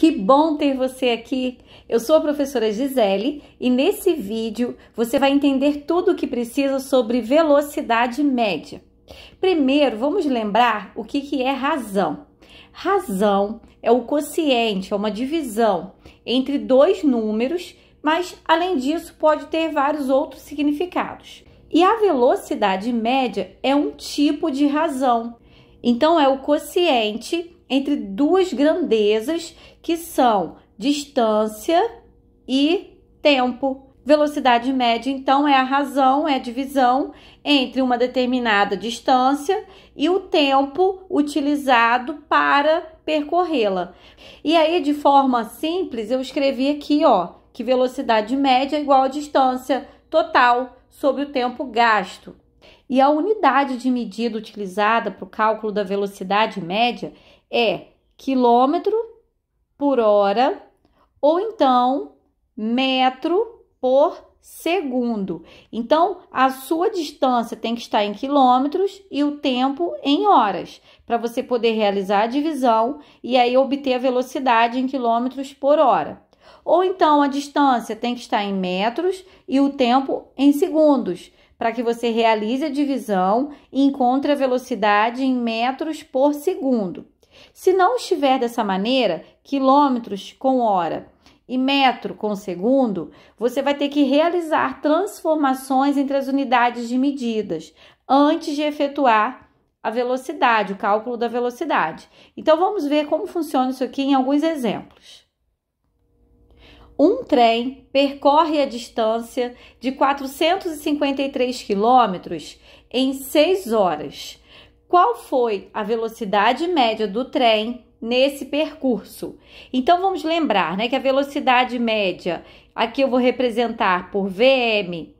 Que bom ter você aqui! Eu sou a professora Gisele e nesse vídeo você vai entender tudo o que precisa sobre velocidade média. Primeiro, vamos lembrar o que, que é razão. Razão é o quociente, é uma divisão entre dois números, mas além disso pode ter vários outros significados. E a velocidade média é um tipo de razão. Então, é o quociente entre duas grandezas que são distância e tempo. Velocidade média, então, é a razão, é a divisão entre uma determinada distância e o tempo utilizado para percorrê-la. E aí, de forma simples, eu escrevi aqui, ó, que velocidade média é igual a distância total sobre o tempo gasto. E a unidade de medida utilizada para o cálculo da velocidade média é quilômetro por hora ou então metro por segundo. Então, a sua distância tem que estar em quilômetros e o tempo em horas, para você poder realizar a divisão e aí obter a velocidade em quilômetros por hora. Ou então a distância tem que estar em metros e o tempo em segundos, para que você realize a divisão e encontre a velocidade em metros por segundo. Se não estiver dessa maneira, quilômetros com hora e metro com segundo, você vai ter que realizar transformações entre as unidades de medidas antes de efetuar a velocidade, o cálculo da velocidade. Então vamos ver como funciona isso aqui em alguns exemplos. Um trem percorre a distância de 453 quilômetros em 6 horas qual foi a velocidade média do trem nesse percurso. Então vamos lembrar, né, que a velocidade média, aqui eu vou representar por VM,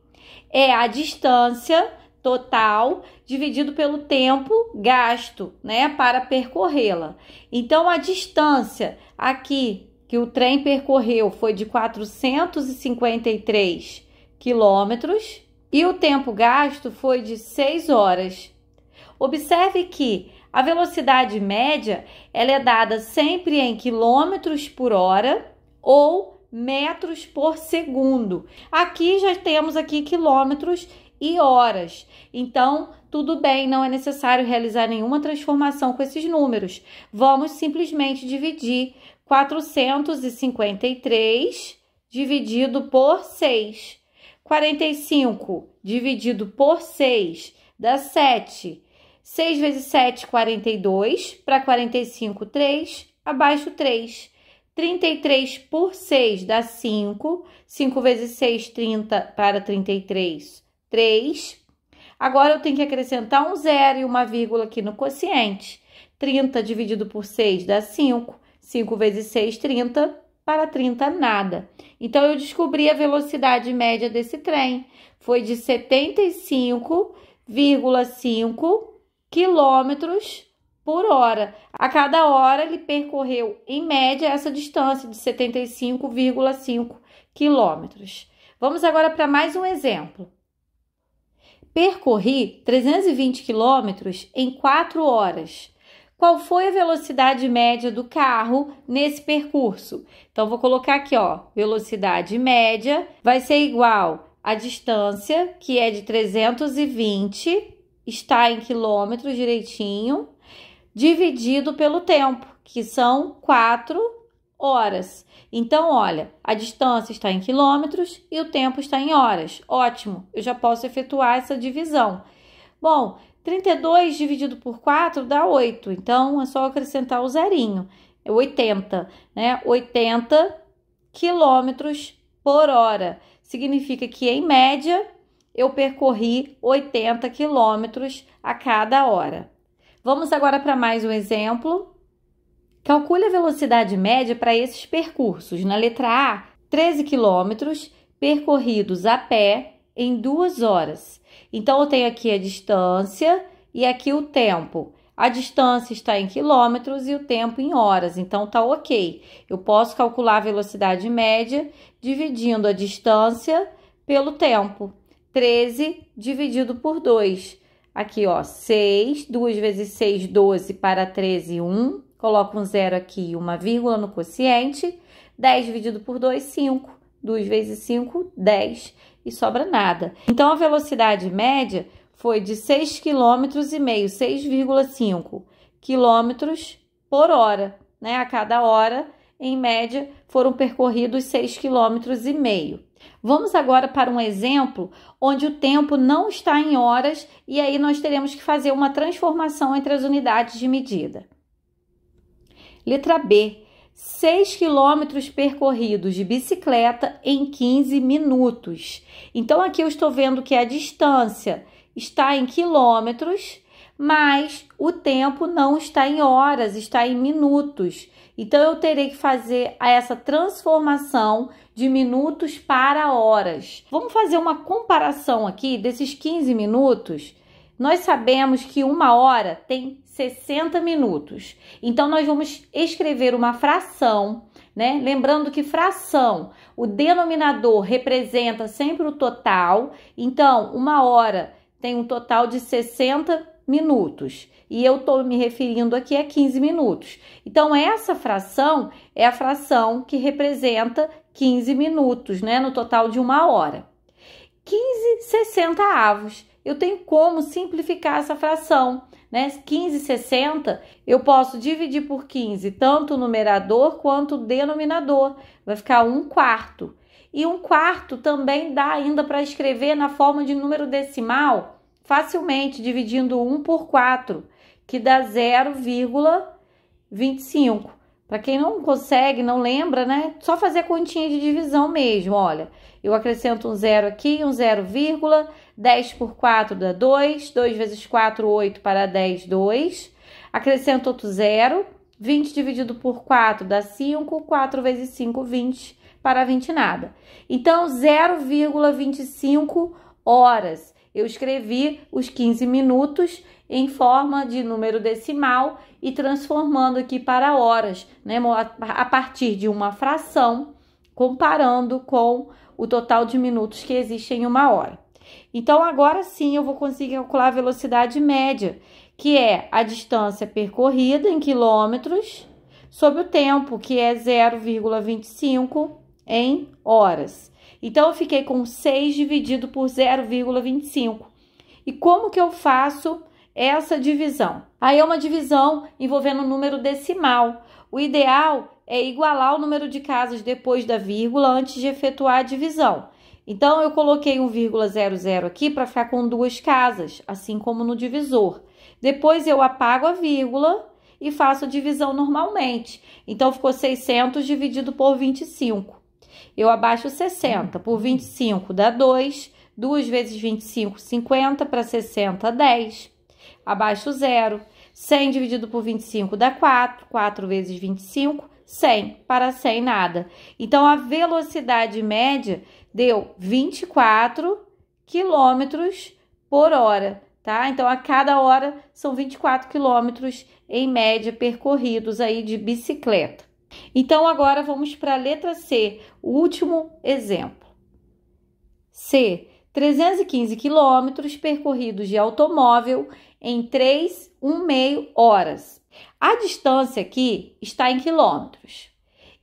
é a distância total dividido pelo tempo gasto, né, para percorrê-la. Então a distância aqui que o trem percorreu foi de 453 quilômetros e o tempo gasto foi de 6 horas. Observe que a velocidade média ela é dada sempre em quilômetros por hora ou metros por segundo. Aqui já temos aqui quilômetros e horas. Então, tudo bem, não é necessário realizar nenhuma transformação com esses números. Vamos simplesmente dividir 453 dividido por 6. 45 dividido por 6 dá 7. 6 vezes 7, 42. Para 45, 3. Abaixo, 3. 33 por 6 dá 5. 5 vezes 6, 30. Para 33, 3. Agora eu tenho que acrescentar um zero e uma vírgula aqui no quociente. 30 dividido por 6 dá 5. 5 vezes 6, 30. Para 30, nada. Então, eu descobri a velocidade média desse trem. Foi de 75,5 quilômetros por hora. A cada hora ele percorreu, em média, essa distância de 75,5 quilômetros. Vamos agora para mais um exemplo. Percorri 320 quilômetros em 4 horas. Qual foi a velocidade média do carro nesse percurso? Então, vou colocar aqui, ó, velocidade média vai ser igual à distância, que é de 320 está em quilômetros direitinho, dividido pelo tempo, que são quatro horas. Então, olha, a distância está em quilômetros e o tempo está em horas. Ótimo, eu já posso efetuar essa divisão. Bom, 32 dividido por 4 dá 8, então é só acrescentar o zerinho, é 80, né? 80 quilômetros por hora. Significa que, em média, eu percorri 80 quilômetros a cada hora. Vamos agora para mais um exemplo. Calcule a velocidade média para esses percursos. Na letra A, 13 quilômetros percorridos a pé em duas horas. Então, eu tenho aqui a distância e aqui o tempo. A distância está em quilômetros e o tempo em horas, então tá ok. Eu posso calcular a velocidade média dividindo a distância pelo tempo. 13 dividido por 2. Aqui, ó, 6, 2 vezes 6, 12 para 13, 1. Coloco um zero aqui e uma vírgula no quociente. 10 dividido por 2, 5. 2 vezes 5, 10. E sobra nada. Então, a velocidade média foi de 6 km e meio, 6,5 km por hora, né? A cada hora, em média, foram percorridos 6 km e meio. Vamos agora para um exemplo onde o tempo não está em horas e aí nós teremos que fazer uma transformação entre as unidades de medida. Letra B. 6 quilômetros percorridos de bicicleta em 15 minutos. Então, aqui eu estou vendo que a distância está em quilômetros mas o tempo não está em horas, está em minutos. Então eu terei que fazer essa transformação de minutos para horas. Vamos fazer uma comparação aqui desses 15 minutos? Nós sabemos que uma hora tem 60 minutos. Então nós vamos escrever uma fração, né? Lembrando que fração, o denominador representa sempre o total. Então, uma hora tem um total de 60 minutos. E eu estou me referindo aqui a 15 minutos. Então, essa fração é a fração que representa 15 minutos, né? No total de uma hora. 15 60 avos. Eu tenho como simplificar essa fração. Né? 15, 60, eu posso dividir por 15, tanto o numerador quanto o denominador. Vai ficar um quarto. E um quarto também dá ainda para escrever na forma de número decimal facilmente dividindo 1 por 4, que dá 0,25. Para quem não consegue, não lembra, né? Só fazer a continha de divisão mesmo. Olha, eu acrescento um zero aqui, um zero 10 por 4 dá 2, 2 vezes 4, 8 para 10, 2. Acrescento outro zero, 20 dividido por 4 dá 5, 4 vezes 5, 20 para 20 nada. Então, 0,25 horas. Eu escrevi os 15 minutos em forma de número decimal e transformando aqui para horas, né, a partir de uma fração, comparando com o total de minutos que existe em uma hora. Então, agora sim eu vou conseguir calcular a velocidade média, que é a distância percorrida em quilômetros sobre o tempo, que é 0,25 em horas. Então, eu fiquei com 6 dividido por 0,25. E como que eu faço essa divisão? Aí é uma divisão envolvendo o número decimal. O ideal é igualar o número de casas depois da vírgula antes de efetuar a divisão. Então, eu coloquei 1,00 aqui para ficar com duas casas, assim como no divisor. Depois, eu apago a vírgula e faço a divisão normalmente. Então, ficou 600 dividido por 25. Eu abaixo 60 por 25 dá 2, 2 vezes 25, 50, para 60, 10. Abaixo 0. 100 dividido por 25 dá 4, 4 vezes 25, 100, para 100 nada. Então, a velocidade média deu 24 quilômetros por hora, tá? Então, a cada hora são 24 quilômetros em média percorridos aí de bicicleta. Então, agora vamos para a letra C, o último exemplo. C. 315 quilômetros percorridos de automóvel em 3, 1,5 horas. A distância aqui está em quilômetros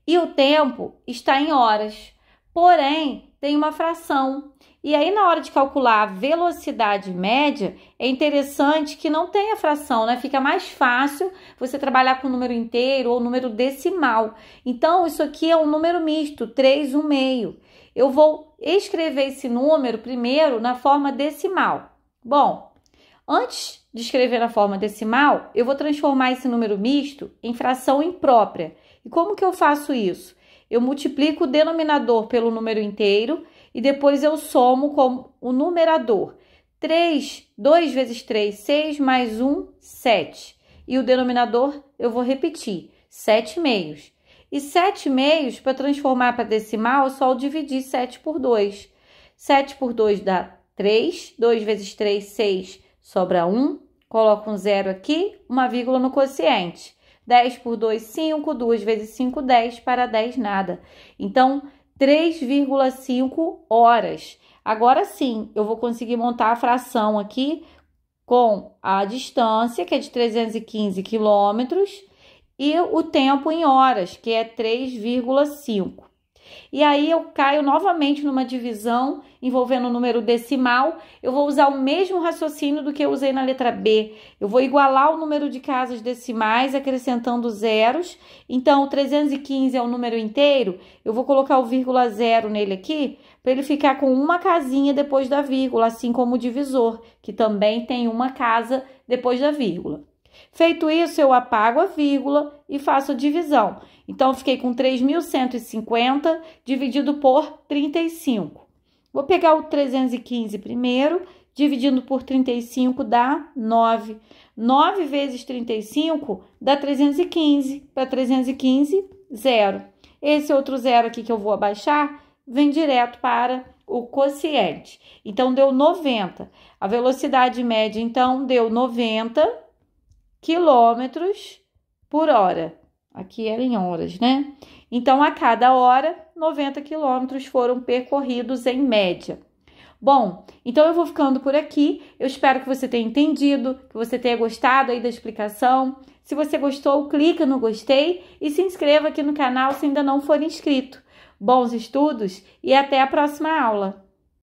e o tempo está em horas, porém tem uma fração e aí, na hora de calcular a velocidade média, é interessante que não tenha fração, né? Fica mais fácil você trabalhar com número inteiro ou número decimal. Então, isso aqui é um número misto, 3, 1 meio. Eu vou escrever esse número primeiro na forma decimal. Bom, antes de escrever na forma decimal, eu vou transformar esse número misto em fração imprópria. E como que eu faço isso? Eu multiplico o denominador pelo número inteiro e depois eu somo com o numerador. 3, 2 vezes 3, 6 mais 1, 7. E o denominador eu vou repetir, 7 meios. E 7 meios, para transformar para decimal, é só eu dividir 7 por 2. 7 por 2 dá 3, 2 vezes 3, 6, sobra 1. Coloco um zero aqui, uma vírgula no quociente. 10 por 2, 5, 2 vezes 5, 10, para 10 nada. Então, 3,5 horas. Agora sim, eu vou conseguir montar a fração aqui com a distância, que é de 315 quilômetros, e o tempo em horas, que é 3,5. E aí eu caio novamente numa divisão envolvendo o número decimal. Eu vou usar o mesmo raciocínio do que eu usei na letra B. Eu vou igualar o número de casas decimais acrescentando zeros. Então, 315 é o número inteiro. Eu vou colocar o vírgula zero nele aqui para ele ficar com uma casinha depois da vírgula, assim como o divisor, que também tem uma casa depois da vírgula. Feito isso, eu apago a vírgula e faço a divisão. Então, eu fiquei com 3.150 dividido por 35. Vou pegar o 315 primeiro, dividindo por 35 dá 9. 9 vezes 35 dá 315. Para 315, zero. Esse outro zero aqui que eu vou abaixar vem direto para o quociente. Então, deu 90. A velocidade média, então, deu 90 quilômetros por hora. Aqui era em horas, né? Então, a cada hora, 90 quilômetros foram percorridos em média. Bom, então eu vou ficando por aqui. Eu espero que você tenha entendido, que você tenha gostado aí da explicação. Se você gostou, clica no gostei e se inscreva aqui no canal se ainda não for inscrito. Bons estudos e até a próxima aula!